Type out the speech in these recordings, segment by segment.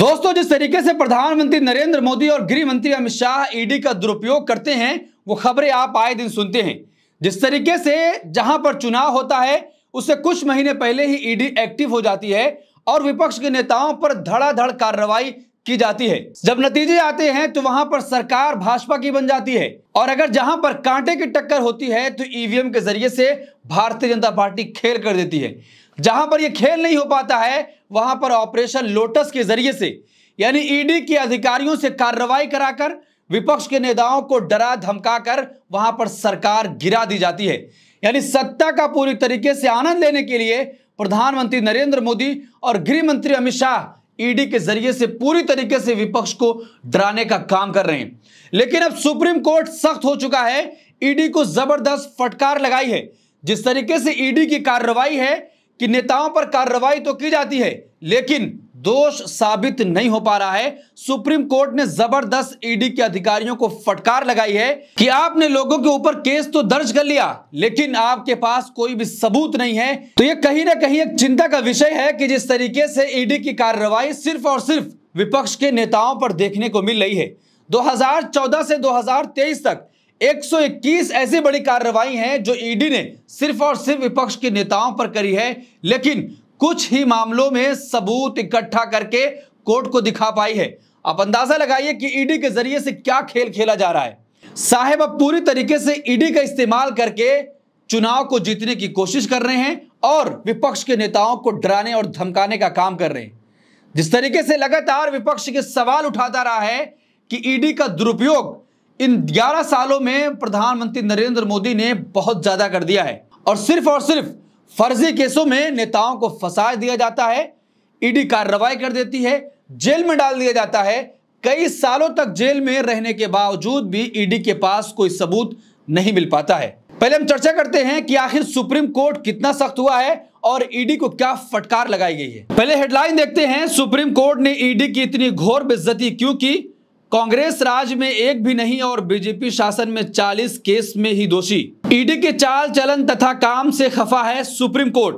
दोस्तों जिस तरीके से प्रधानमंत्री नरेंद्र मोदी और गृह मंत्री अमित शाह ईडी का दुरुपयोग करते हैं वो खबरें आप आए दिन सुनते हैं जिस तरीके से जहां पर चुनाव होता है उससे कुछ महीने पहले ही ईडी एक्टिव हो जाती है और विपक्ष के नेताओं पर धड़ाधड़ कार्रवाई की जाती है जब नतीजे आते हैं तो वहां पर सरकार भाजपा की बन जाती है और अगर जहां पर कांटे की टक्कर होती है तो ईवीएम के जरिए से भारतीय जनता पार्टी खेल कर देती है जहां पर यह खेल नहीं हो पाता है वहां पर ऑपरेशन लोटस के जरिए से यानी ईडी e के अधिकारियों से कार्रवाई कराकर विपक्ष के नेताओं को डरा धमकाकर वहां पर सरकार गिरा दी जाती है यानी सत्ता का पूरी तरीके से आनंद लेने के लिए प्रधानमंत्री नरेंद्र मोदी और गृह मंत्री अमित शाह ईडी e के जरिए से पूरी तरीके से विपक्ष को डराने का काम कर रहे हैं लेकिन अब सुप्रीम कोर्ट सख्त हो चुका है ईडी e को जबरदस्त फटकार लगाई है जिस तरीके से ईडी की कार्रवाई है कि नेताओं पर कार्रवाई तो की जाती है लेकिन दोष साबित नहीं हो पा रहा है सुप्रीम कोर्ट ने जबरदस्त ईडी e के अधिकारियों को फटकार लगाई है कि आपने लोगों के ऊपर केस तो दर्ज कर लिया लेकिन आपके पास कोई भी सबूत नहीं है तो यह कहीं ना कहीं एक चिंता का विषय है कि जिस तरीके से ईडी e की कार्रवाई सिर्फ और सिर्फ विपक्ष के नेताओं पर देखने को मिल रही है दो से दो तक 121 ऐसी बड़ी कार्रवाई हैं जो ईडी e ने सिर्फ और सिर्फ विपक्ष के नेताओं पर करी है लेकिन कुछ ही मामलों में सबूत इकट्ठा करके कोर्ट को दिखा पाई है आप अंदाजा लगाइए कि ईडी e के जरिए से क्या खेल खेला जा रहा है साहेब अब पूरी तरीके से ईडी e का इस्तेमाल करके चुनाव को जीतने की कोशिश कर रहे हैं और विपक्ष के नेताओं को डराने और धमकाने का काम कर रहे हैं जिस तरीके से लगातार विपक्ष के सवाल उठाता रहा है कि ईडी का दुरुपयोग इन 11 सालों में प्रधानमंत्री नरेंद्र मोदी ने बहुत ज्यादा कर दिया है और सिर्फ और सिर्फ फर्जी केसों में नेताओं को फंसा दिया जाता है ईडी कार्रवाई कर देती है जेल में डाल दिया जाता है कई सालों तक जेल में रहने के बावजूद भी ईडी के पास कोई सबूत नहीं मिल पाता है पहले हम चर्चा करते हैं कि आखिर सुप्रीम कोर्ट कितना सख्त हुआ है और ईडी को क्या फटकार लगाई गई है पहले हेडलाइन देखते हैं सुप्रीम कोर्ट ने ईडी की इतनी घोर बेज्जती क्यों की कांग्रेस राज में एक भी नहीं और बीजेपी शासन में 40 केस में ही दोषी ईडी के चाल चलन तथा काम से खफा है सुप्रीम कोर्ट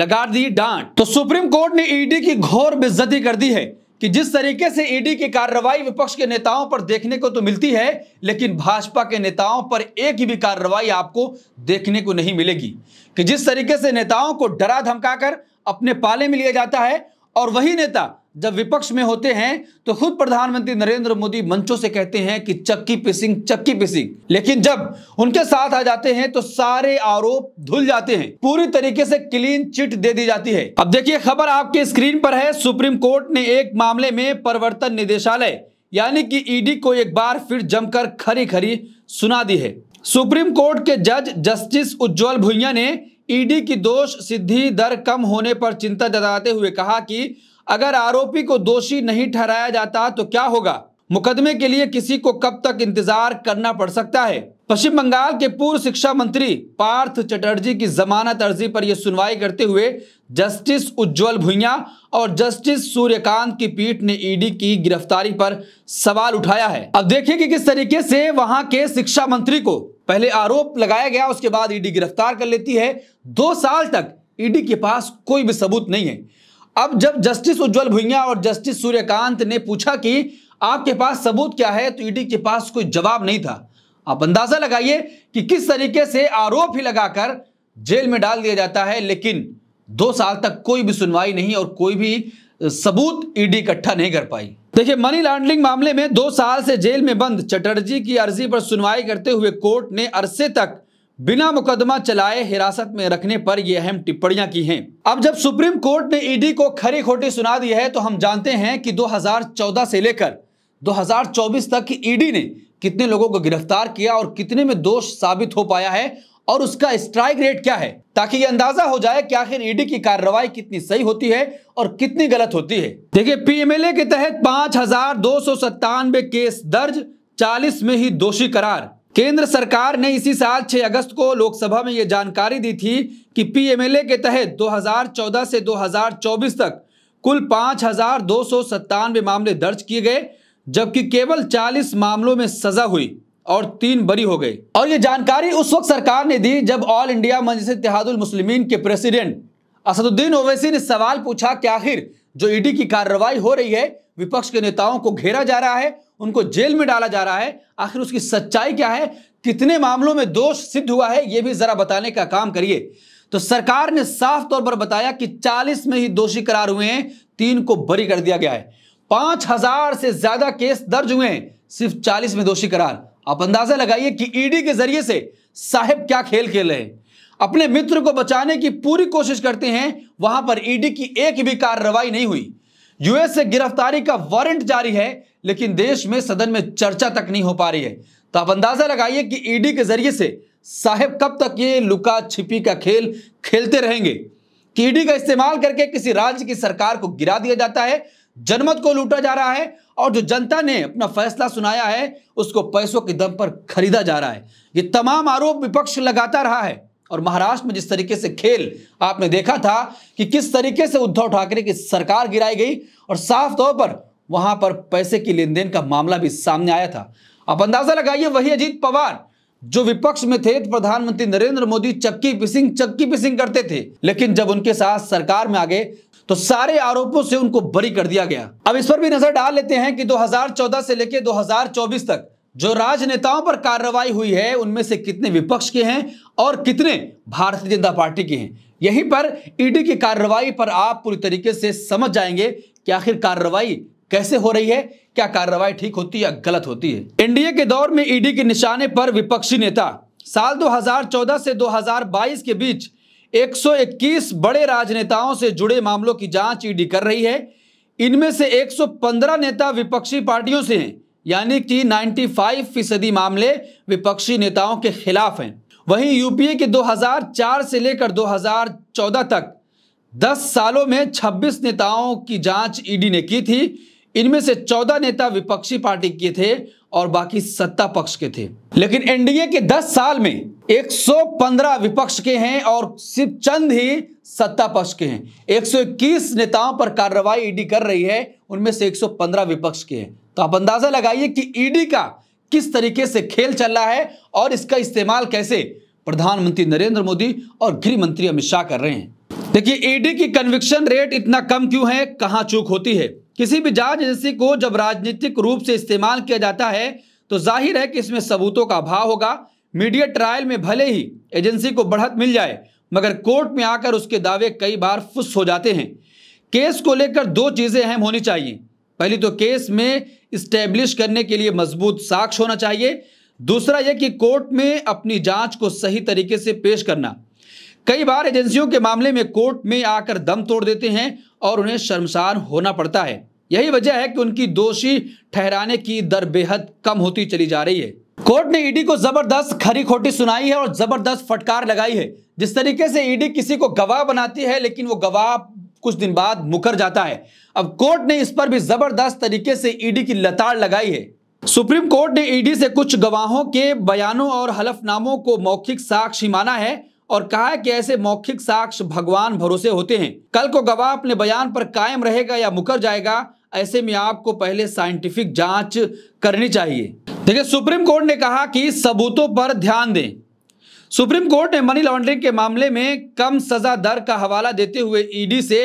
लगा दी डांट तो सुप्रीम कोर्ट ने ईडी की घोर बेजती कर दी है कि जिस तरीके से ईडी की कार्रवाई विपक्ष के नेताओं पर देखने को तो मिलती है लेकिन भाजपा के नेताओं पर एक भी कार्रवाई आपको देखने को नहीं मिलेगी कि जिस तरीके से नेताओं को डरा धमकाकर अपने पाले में लिया जाता है और वही नेता जब विपक्ष में होते हैं तो खुद प्रधानमंत्री नरेंद्र मोदी मंचों से कहते हैं कि चक्की पिसिंग चक्की पिसिंग लेकिन जब उनके साथ आ जाते हैं तो सारे आरोप धुल जाते हैं पूरी तरीके से क्लीन चिट दे दी जाती है अब देखिए खबर आपके स्क्रीन पर है सुप्रीम कोर्ट ने एक मामले में प्रवर्तन निदेशालय यानी कि ईडी को एक बार फिर जमकर खरी खरी सुना दी है सुप्रीम कोर्ट के जज जस्टिस उज्जवल भुइया ने ईडी की दोष सिद्धि दर कम होने पर चिंता जताते हुए कहा कि अगर आरोपी को दोषी नहीं ठहराया जाता तो क्या होगा मुकदमे के लिए किसी को कब तक इंतजार करना पड़ सकता है पश्चिम बंगाल के पूर्व शिक्षा मंत्री पार्थ चटर्जी की जमानत अर्जी पर यह सुनवाई करते हुए जस्टिस उज्जवल भुइया और जस्टिस सूर्यकांत की पीठ ने ईडी की गिरफ्तारी पर सवाल उठाया है अब देखिए कि किस तरीके से वहां के शिक्षा मंत्री को पहले आरोप लगाया गया उसके बाद ईडी गिरफ्तार कर लेती है दो साल तक ईडी के पास कोई भी सबूत नहीं है अब जब जस्टिस उज्जवल भुइया और जस्टिस सूर्यकांत ने पूछा कि आपके पास सबूत क्या है तो ईडी के पास कोई जवाब नहीं था आप अंदाजा लगाइए कि किस तरीके से आरोप ही लगाकर जेल में डाल दिया जाता है लेकिन दो साल तक कोई भी सुनवाई नहीं और कोई भी सबूत ईडी इकट्ठा नहीं कर पाई देखिए मनी लॉन्ड्रिंग मामले में दो साल से जेल में बंद चटर्जी की अर्जी पर सुनवाई करते हुए कोर्ट ने अरसे तक बिना मुकदमा चलाए हिरासत में रखने पर ये अहम टिप्पणियां की हैं अब जब सुप्रीम कोर्ट ने ईडी को खरी खोटी सुना दी है तो हम जानते हैं कि 2014 से लेकर 2024 तक ईडी ने कितने लोगों को गिरफ्तार किया और कितने में दोष साबित हो पाया है और उसका स्ट्राइक रेट क्या है ताकि ये अंदाजा हो जाए कि आखिर ईडी की कार्रवाई कितनी सही होती है और कितनी गलत होती है देखिए पीएमएलए के तहत पांच हजार दो सौ सत्तानवे केस दर्ज चालीस में ही दोषी करार केंद्र सरकार ने इसी साल 6 अगस्त को लोकसभा में यह जानकारी दी थी कि पीएमएलए के तहत 2014 से 2024 तक कुल पाँच मामले दर्ज किए गए जबकि केवल 40 मामलों में सजा हुई और तीन बरी हो गई और ये जानकारी उस वक्त सरकार ने दी जब ऑल इंडिया मजलिस इतिहादुल मुस्लिमीन के प्रेसिडेंट असदुद्दीन ओवैसी ने सवाल पूछा कि आखिर जो ईडी e की कार्रवाई हो रही है विपक्ष के नेताओं को घेरा जा रहा है उनको जेल में डाला जा रहा है आखिर उसकी सच्चाई क्या है कितने मामलों में दोष सिद्ध हुआ है यह भी जरा बताने का काम करिए तो सरकार ने साफ तौर पर बताया कि 40 में ही दोषी करार हुए हैं तीन को बरी कर दिया गया है पांच हजार से ज्यादा केस दर्ज हुए हैं सिर्फ 40 में दोषी करार आप अंदाजा लगाइए कि ईडी e के जरिए से साहेब क्या खेल खेल रहे हैं अपने मित्र को बचाने की पूरी कोशिश करते हैं वहां पर ईडी e की एक भी कार्रवाई नहीं हुई यूएस से गिरफ्तारी का वारंट जारी है लेकिन देश में सदन में चर्चा तक नहीं हो पा रही है तो आप अंदाजा लगाइए कि ईडी e के जरिए से साहेब कब तक ये लुका छिपी का खेल खेलते रहेंगे कि ईडी e का इस्तेमाल करके किसी राज्य की सरकार को गिरा दिया जाता है जनमत को लूटा जा रहा है और जो जनता ने अपना फैसला सुनाया है उसको पैसों के दम पर खरीदा जा रहा है ये तमाम आरोप विपक्ष लगाता रहा है और महाराष्ट्र में जिस तरीके से खेल आपने देखा था कि किस तरीके से उद्धव ठाकरे की सरकार गिराई गई और साफ तौर पर वहां पर पैसे की लेन देन का मामला भी सामने आया था आप अंदाजा लगाइए वही अजीत पवार जो विपक्ष में थे तो प्रधानमंत्री नरेंद्र मोदी चक्की पिसिंग चक्की पिसिंग करते थे लेकिन जब उनके साथ सरकार में आ गए तो सारे आरोपों से उनको बरी कर दिया गया अब इस पर भी नजर डाल लेते हैं कि 2014 से लेकर 2024 तक जो राजनेताओं पर कार्रवाई हुई है उनमें से कितने विपक्ष के हैं और कितने भारतीय जनता पार्टी के हैं यहीं पर ईडी e की कार्रवाई पर आप पूरी तरीके से समझ जाएंगे कि आखिर कार्रवाई कैसे हो रही है क्या कार्रवाई ठीक होती है या गलत होती है एनडीए के दौर में ईडी e के निशाने पर विपक्षी नेता साल 2014 से 2022 के बीच 121 बड़े राजनेताओं से जुड़े मामलों की जांच ईडी e कर रही है इनमें से 115 नेता विपक्षी पार्टियों से हैं यानी कि 95 फीसदी मामले विपक्षी नेताओं के खिलाफ हैं वहीं यूपीए के 2004 से लेकर 2014 तक 10 सालों में 26 नेताओं की जांच ईडी ने की थी इनमें से 14 नेता विपक्षी पार्टी के थे और बाकी सत्ता पक्ष के थे लेकिन एनडीए के 10 साल में 115 विपक्ष के हैं और सिर्फ चंद ही सत्ता पक्ष के हैं 121 नेताओं पर कार्रवाई ईडी कर रही है उनमें से 115 विपक्ष के हैं तो आप अंदाजा लगाइए कि ईडी e का किस तरीके से खेल चल रहा है और इसका इस्तेमाल कैसे प्रधानमंत्री नरेंद्र मोदी और गृह मंत्री अमित शाह कर रहे हैं देखिए ईडी e की कन्विक्शन रेट इतना कम क्यों है कहां चूक होती है किसी भी जांच एजेंसी को जब राजनीतिक रूप से इस्तेमाल किया जाता है तो जाहिर है कि इसमें सबूतों का अभाव होगा मीडिया ट्रायल में भले ही एजेंसी को बढ़त मिल जाए मगर कोर्ट में आकर उसके दावे कई बार फुस हो जाते हैं केस को लेकर दो चीज़ें अहम होनी चाहिए पहली तो केस में स्टैब्लिश करने के लिए मजबूत साक्ष्य होना चाहिए दूसरा यह कि कोर्ट में अपनी जांच को सही तरीके से पेश करना कई बार एजेंसियों के मामले में कोर्ट में आकर दम तोड़ देते हैं और उन्हें शर्मसार होना पड़ता है यही वजह है कि उनकी दोषी ठहराने की दर बेहद कम होती चली जा रही है कोर्ट ने ईडी को जबरदस्त खरी खोटी सुनाई है और जबरदस्त फटकार लगाई है जिस तरीके से ईडी किसी को गवाह बनाती है लेकिन वो गवाह कुछ दिन बाद मुकर जाता है अब कोर्ट ने इस पर भी जबरदस्त तरीके से ईडी e की लताड़ लगाई है सुप्रीम कोर्ट ने ईडी e से कुछ गवाहों के बयानों और हलफनामों को मौखिक साक्ष्य माना है और कहा है कि ऐसे मौखिक साक्ष भगवान भरोसे होते हैं कल को गवाह अपने बयान पर कायम रहेगा या मुकर जाएगा ऐसे में आपको पहले साइंटिफिक जांच करनी चाहिए देखिए सुप्रीम कोर्ट ने कहा कि सबूतों पर ध्यान दें सुप्रीम कोर्ट ने मनी लॉन्ड्रिंग के मामले में कम सजा दर का हवाला देते हुए ईडी से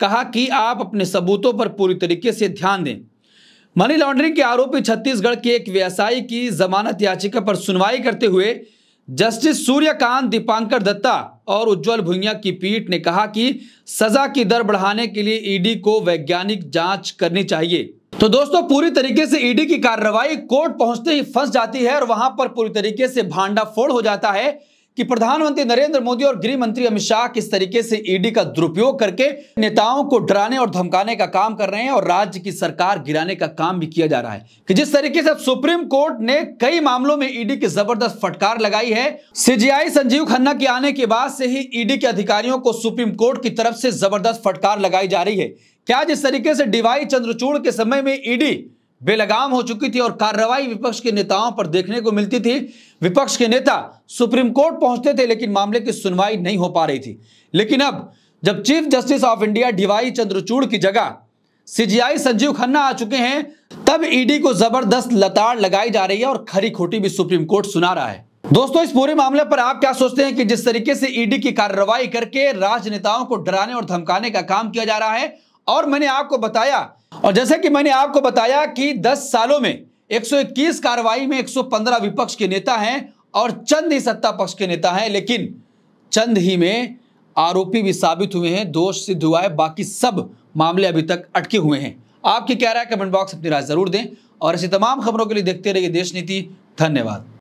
कहा कि आप अपने सबूतों पर पूरी तरीके से ध्यान दें मनी लॉन्ड्रिंग के आरोपी छत्तीसगढ़ के एक व्यवसायी की जमानत याचिका पर सुनवाई करते हुए जस्टिस सूर्यकांत दीपांकर दत्ता और उज्जवल भुइया की पीठ ने कहा कि सजा की दर बढ़ाने के लिए ईडी को वैज्ञानिक जांच करनी चाहिए तो दोस्तों पूरी तरीके से ईडी e की कार्रवाई कोर्ट पहुंचते ही फंस जाती है और वहां पर पूरी तरीके से भांडाफोड़ हो जाता है कि प्रधानमंत्री नरेंद्र मोदी और गृह मंत्री अमित शाह किस तरीके से ईडी e का दुरुपयोग करके नेताओं को डराने और धमकाने का काम कर रहे हैं और राज्य की सरकार गिराने का काम भी किया जा रहा है कि जिस तरीके से सुप्रीम कोर्ट ने कई मामलों में ईडी e की जबरदस्त फटकार लगाई है सीजीआई संजीव खन्ना के आने के बाद से ही ईडी के अधिकारियों को सुप्रीम कोर्ट की तरफ से जबरदस्त फटकार लगाई जा रही है क्या जिस तरीके से डीवाई चंद्रचूड़ के समय में ईडी बेलगाम हो चुकी थी और कार्रवाई विपक्ष के नेताओं पर देखने को मिलती थी विपक्ष के नेता सुप्रीम कोर्ट पहुंचते थे लेकिन मामले की सुनवाई नहीं हो पा रही थी लेकिन अब जब chief justice of India DY Chandrachud की जगह सीजीआई संजीव खन्ना आ चुके हैं तब ईडी को जबरदस्त लताड़ लगाई जा रही है और खरी खोटी भी सुप्रीम कोर्ट सुना रहा है दोस्तों इस पूरे मामले पर आप क्या सोचते हैं कि जिस तरीके से ईडी की कार्रवाई करके राजनेताओं को डराने और धमकाने का काम किया जा रहा है और मैंने आपको बताया और जैसे कि मैंने आपको बताया कि 10 सालों में 121 कार्रवाई में 115 विपक्ष के नेता हैं और चंद ही सत्ता पक्ष के नेता हैं लेकिन चंद ही में आरोपी भी साबित हुए हैं दोष सिद्ध हुआ है बाकी सब मामले अभी तक अटके हुए हैं आपकी क्या राय कमेंट बॉक्स अपनी राय जरूर दें और ऐसी तमाम खबरों के लिए देखते रहिए देश नीति धन्यवाद